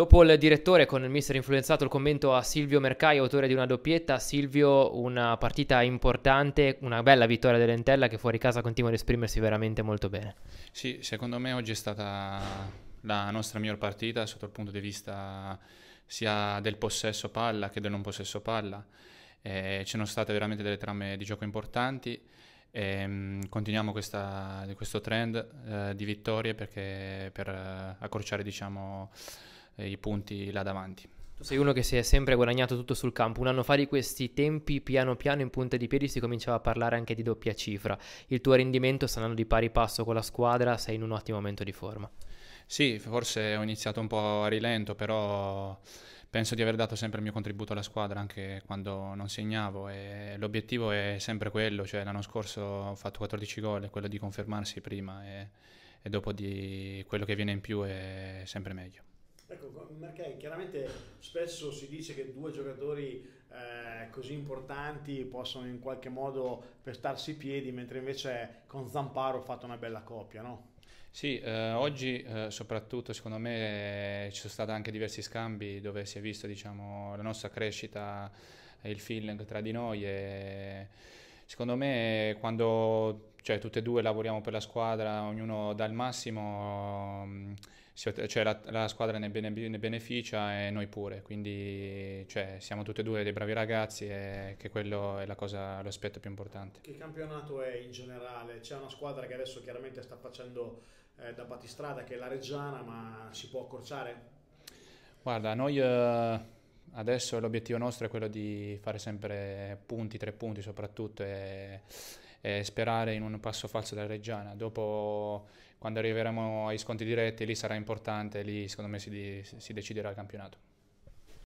Dopo il direttore con il mister influenzato il commento a Silvio Mercai, autore di una doppietta, Silvio una partita importante, una bella vittoria dell'Entella che fuori casa continua ad esprimersi veramente molto bene. Sì, secondo me oggi è stata la nostra miglior partita sotto il punto di vista sia del possesso palla che del non possesso palla. Eh, ci sono state veramente delle trame di gioco importanti. E ehm, continuiamo questa, questo trend eh, di vittorie perché, per eh, accorciare diciamo, eh, i punti là davanti. Tu sei uno che si è sempre guadagnato tutto sul campo. Un anno fa di questi tempi, piano piano in punta di piedi, si cominciava a parlare anche di doppia cifra. Il tuo rendimento sta andando di pari passo con la squadra, sei in un ottimo momento di forma. Sì, forse ho iniziato un po' a rilento, però penso di aver dato sempre il mio contributo alla squadra anche quando non segnavo e l'obiettivo è sempre quello, cioè l'anno scorso ho fatto 14 gol, è quello di confermarsi prima e, e dopo di quello che viene in più è sempre meglio. Ecco, perché chiaramente spesso si dice che due giocatori eh, così importanti possono in qualche modo pestarsi i piedi, mentre invece con Zamparo ho fatto una bella coppia, no? Sì, eh, oggi eh, soprattutto secondo me eh, ci sono stati anche diversi scambi dove si è vista diciamo, la nostra crescita, il feeling tra di noi e secondo me quando cioè, tutte e due lavoriamo per la squadra, ognuno dà il massimo, mm, cioè, la, la, squadra ne, bene, ne, beneficia e noi pure, quindi cioè, siamo tutti e due dei bravi ragazzi e che quello è l'aspetto più importante. Che campionato è in generale? C'è una squadra che adesso chiaramente sta facendo eh, da battistrada che è la Reggiana, ma si può accorciare? Guarda, noi... Eh adesso l'obiettivo nostro è quello di fare sempre punti, tre punti soprattutto e, eh, sperare in un passo falso della Reggiana. Dopo, quando arriveremo ai sconti diretti, lì sarà importante, lì secondo me si, si deciderà il campionato.